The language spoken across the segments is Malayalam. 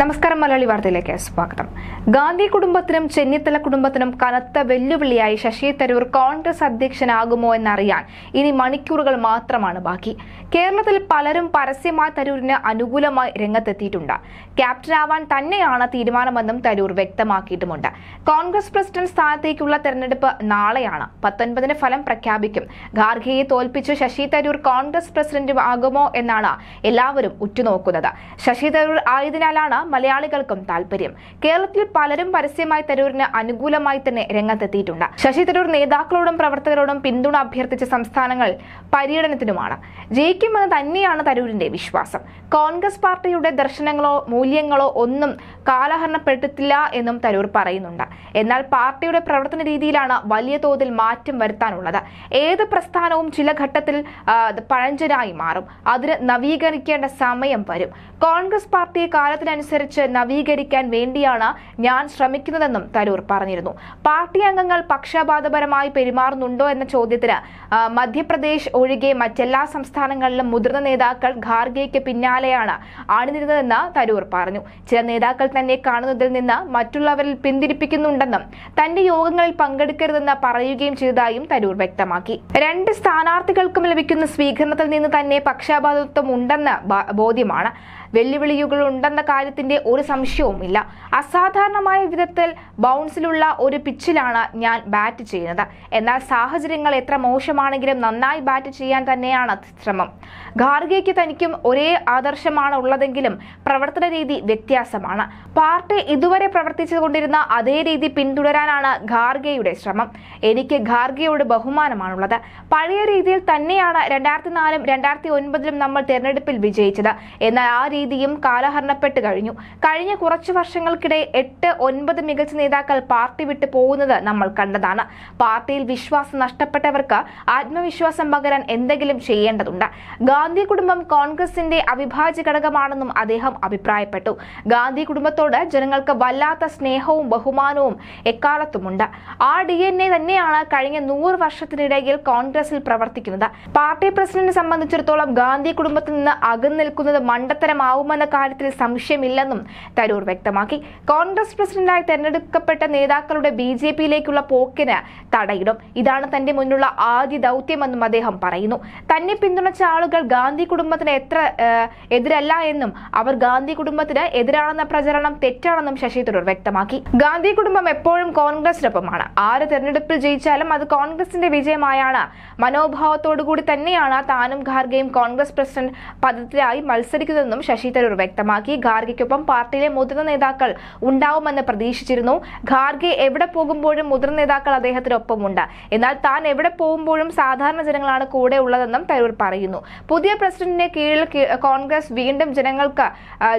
നമസ്കാരം മലയാളി വാർത്തയിലേക്ക് സ്വാഗതം ഗാന്ധി കുടുംബത്തിനും ചെന്നിത്തല കുടുംബത്തിനും കനത്ത വെല്ലുവിളിയായി ശശി തരൂർ കോൺഗ്രസ് അധ്യക്ഷനാകുമോ എന്നറിയാൻ ഇനി മണിക്കൂറുകൾ മാത്രമാണ് ബാക്കി കേരളത്തിൽ പലരും പരസ്യമായി തരൂരിന് അനുകൂലമായി രംഗത്തെത്തിയിട്ടുണ്ട് ക്യാപ്റ്റൻ ആവാൻ തന്നെയാണ് തീരുമാനമെന്നും തരൂർ വ്യക്തമാക്കിയിട്ടുമുണ്ട് കോൺഗ്രസ് പ്രസിഡന്റ് സ്ഥാനത്തേക്കുള്ള തെരഞ്ഞെടുപ്പ് നാളെയാണ് പത്തൊൻപതിന് ഫലം പ്രഖ്യാപിക്കും ഗാർഗിയെ തോൽപ്പിച്ച് ശശി തരൂർ കോൺഗ്രസ് പ്രസിഡന്റ് ആകുമോ എന്നാണ് എല്ലാവരും ഉറ്റുനോക്കുന്നത് ശശി തരൂർ ആയതിനാലാണ് മലയാളികൾക്കും താല്പര്യം കേരളത്തിൽ പലരും പരസ്യമായി തരൂരിന് അനുകൂലമായി തന്നെ രംഗത്തെത്തിയിട്ടുണ്ട് ശശി തരൂർ നേതാക്കളോടും പ്രവർത്തകരോടും പിന്തുണ അഭ്യർത്ഥിച്ച സംസ്ഥാനങ്ങൾ പര്യടനത്തിനുമാണ് ജയിക്കുമെന്ന് തന്നെയാണ് തരൂരിന്റെ വിശ്വാസം കോൺഗ്രസ് പാർട്ടിയുടെ ദർശനങ്ങളോ മൂല്യങ്ങളോ ഒന്നും കാലഹരണപ്പെട്ടിട്ടില്ല എന്നും തരൂർ പറയുന്നുണ്ട് എന്നാൽ പാർട്ടിയുടെ പ്രവർത്തന രീതിയിലാണ് വലിയ തോതിൽ മാറ്റം വരുത്താനുള്ളത് ഏത് പ്രസ്ഥാനവും ചില ഘട്ടത്തിൽ പഴഞ്ചനായി മാറും അതിന് നവീകരിക്കേണ്ട സമയം വരും കോൺഗ്രസ് പാർട്ടിയെ കാലത്തിനനുസരിച്ച് അനുസരിച്ച് നവീകരിക്കാൻ വേണ്ടിയാണ് ഞാൻ ശ്രമിക്കുന്നതെന്നും തരൂർ പറഞ്ഞിരുന്നു പാർട്ടി അംഗങ്ങൾ പക്ഷപാതപരമായി പെരുമാറുന്നുണ്ടോ എന്ന ചോദ്യത്തിന് മധ്യപ്രദേശ് ഒഴികെ മറ്റെല്ലാ സംസ്ഥാനങ്ങളിലും മുതിർന്ന നേതാക്കൾ ഖാർഗെയ്ക്ക് പിന്നാലെയാണ് അണിനിരുന്നതെന്ന് തരൂർ പറഞ്ഞു ചില നേതാക്കൾ തന്നെ കാണുന്നതിൽ നിന്ന് മറ്റുള്ളവരിൽ പിന്തിരിപ്പിക്കുന്നുണ്ടെന്നും തന്റെ യോഗങ്ങളിൽ പങ്കെടുക്കരുതെന്ന് പറയുകയും ചെയ്തതായും തരൂർ വ്യക്തമാക്കി രണ്ട് സ്ഥാനാർത്ഥികൾക്കും ലഭിക്കുന്ന സ്വീകരണത്തിൽ നിന്ന് തന്നെ പക്ഷപാതത്വം ഉണ്ടെന്ന് ബോധ്യമാണ് വെല്ലുവിളികൾ ഉണ്ടെന്ന കാര്യത്തിൽ അതിൻ്റെ ഒരു സംശയവും ഇല്ല അസാധാരണമായ വിധത്തിൽ ബൗൺസിലുള്ള ഒരു പിച്ചിലാണ് ഞാൻ ബാറ്റ് ചെയ്യുന്നത് എന്നാൽ സാഹചര്യങ്ങൾ എത്ര മോശമാണെങ്കിലും നന്നായി ബാറ്റ് ചെയ്യാൻ തന്നെയാണ് ശ്രമം ഗാർഗയ്ക്ക് തനിക്കും ഒരേ ആദർശമാണ് ഉള്ളതെങ്കിലും പ്രവർത്തന രീതി വ്യത്യാസമാണ് പാർട്ടി ഇതുവരെ പ്രവർത്തിച്ചുകൊണ്ടിരുന്ന അതേ രീതി പിന്തുടരാനാണ് ഖാർഗയുടെ ശ്രമം എനിക്ക് ഖാർഗയോട് ബഹുമാനമാണുള്ളത് പഴയ രീതിയിൽ തന്നെയാണ് രണ്ടായിരത്തി നാലും രണ്ടായിരത്തി ഒൻപതിലും നമ്മൾ തെരഞ്ഞെടുപ്പിൽ വിജയിച്ചത് എന്നാൽ ആ രീതിയും കാലഹരണപ്പെട്ട് കഴിഞ്ഞു കഴിഞ്ഞ കുറച്ചു വർഷങ്ങൾക്കിടെ എട്ട് ഒൻപത് മികച്ച നേതാക്കൾ പാർട്ടി വിട്ടു പോകുന്നത് നമ്മൾ കണ്ടതാണ് പാർട്ടിയിൽ വിശ്വാസം നഷ്ടപ്പെട്ടവർക്ക് ആത്മവിശ്വാസം പകരാൻ എന്തെങ്കിലും ചെയ്യേണ്ടതുണ്ട് ഗാന്ധി കുടുംബം കോൺഗ്രസിന്റെ അവിഭാജ്യ ഘടകമാണെന്നും അദ്ദേഹം അഭിപ്രായപ്പെട്ടു ഗാന്ധി കുടുംബത്തോട് ജനങ്ങൾക്ക് വല്ലാത്ത സ്നേഹവും ബഹുമാനവും എക്കാലത്തുമുണ്ട് ആ ഡി എൻ എ തന്നെയാണ് കഴിഞ്ഞ നൂറ് വർഷത്തിനിടയിൽ കോൺഗ്രസിൽ പ്രവർത്തിക്കുന്നത് പാർട്ടി പ്രസിഡന്റിനെ സംബന്ധിച്ചിടത്തോളം ഗാന്ധി കുടുംബത്തിൽ നിന്ന് അകന്നിൽക്കുന്നത് മണ്ടത്തരമാവുമെന്ന കാര്യത്തിൽ സംശയമില്ല ഇല്ലെന്നും തരൂർ വ്യക്തമാക്കി കോൺഗ്രസ് പ്രസിഡന്റായി തെരഞ്ഞെടുക്കപ്പെട്ട നേതാക്കളുടെ ബി ജെ പിയിലേക്കുള്ള പോക്കിന് തടയിടും ഇതാണ് തന്റെ മുന്നിലുള്ള ആദ്യ ദൗത്യമെന്നും അദ്ദേഹം പറയുന്നു തന്നെ പിന്തുണച്ച ആളുകൾ ഗാന്ധി കുടുംബത്തിന് എത്ര എതിരല്ല എന്നും അവർ ഗാന്ധി കുടുംബത്തിന് എതിരാണെന്ന പ്രചരണം തെറ്റാണെന്നും ശശി തരൂർ വ്യക്തമാക്കി ഗാന്ധി കുടുംബം എപ്പോഴും കോൺഗ്രസിനൊപ്പമാണ് ആര് തെരഞ്ഞെടുപ്പിൽ ജയിച്ചാലും അത് കോൺഗ്രസിന്റെ വിജയമായാണ് മനോഭാവത്തോടുകൂടി തന്നെയാണ് താനും ഖാർഗെയും കോൺഗ്രസ് പ്രസിഡന്റ് പദത്തിലായി മത്സരിക്കുന്നതെന്നും ശശി തരൂർ വ്യക്തമാക്കി ഖാർഗയ്ക്ക് ഒപ്പം പാർട്ടിയിലെ മുതിർന്ന നേതാക്കൾ ഉണ്ടാവുമെന്ന് പ്രതീക്ഷിച്ചിരുന്നു ഖാർഗെ എവിടെ പോകുമ്പോഴും മുതിർന്ന നേതാക്കൾ അദ്ദേഹത്തിനൊപ്പമുണ്ട് എന്നാൽ താൻ എവിടെ പോകുമ്പോഴും സാധാരണ ജനങ്ങളാണ് കൂടെ ഉള്ളതെന്നും തരൂർ പറയുന്നു പുതിയ പ്രസിഡന്റിന്റെ കീഴിൽ കോൺഗ്രസ് വീണ്ടും ജനങ്ങൾക്ക്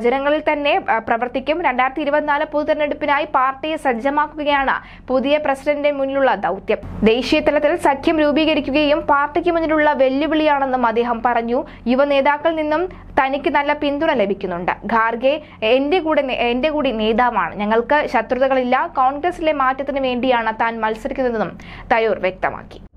ജനങ്ങളിൽ തന്നെ പ്രവർത്തിക്കും രണ്ടായിരത്തി ഇരുപത്തിനാല് പൊതുതെരഞ്ഞെടുപ്പിനായി പാർട്ടിയെ സജ്ജമാക്കുകയാണ് പുതിയ പ്രസിഡന്റിന്റെ മുന്നിലുള്ള ദൗത്യം ദേശീയ തലത്തിൽ സഖ്യം രൂപീകരിക്കുകയും പാർട്ടിക്ക് മുന്നിലുള്ള വെല്ലുവിളിയാണെന്നും അദ്ദേഹം പറഞ്ഞു യുവ നേതാക്കളിൽ നിന്നും തനിക്ക് നല്ല പിന്തുണ ലഭിക്കുന്നുണ്ട് ഖാർഗെ എന്റെ കൂടെ എന്റെ കൂടി നേതാവാണ് ഞങ്ങൾക്ക് ശത്രുതകളില്ല കോൺഗ്രസിലെ മാറ്റത്തിന് വേണ്ടിയാണ് താൻ മത്സരിക്കുന്നതെന്നും തയൂർ വ്യക്തമാക്കി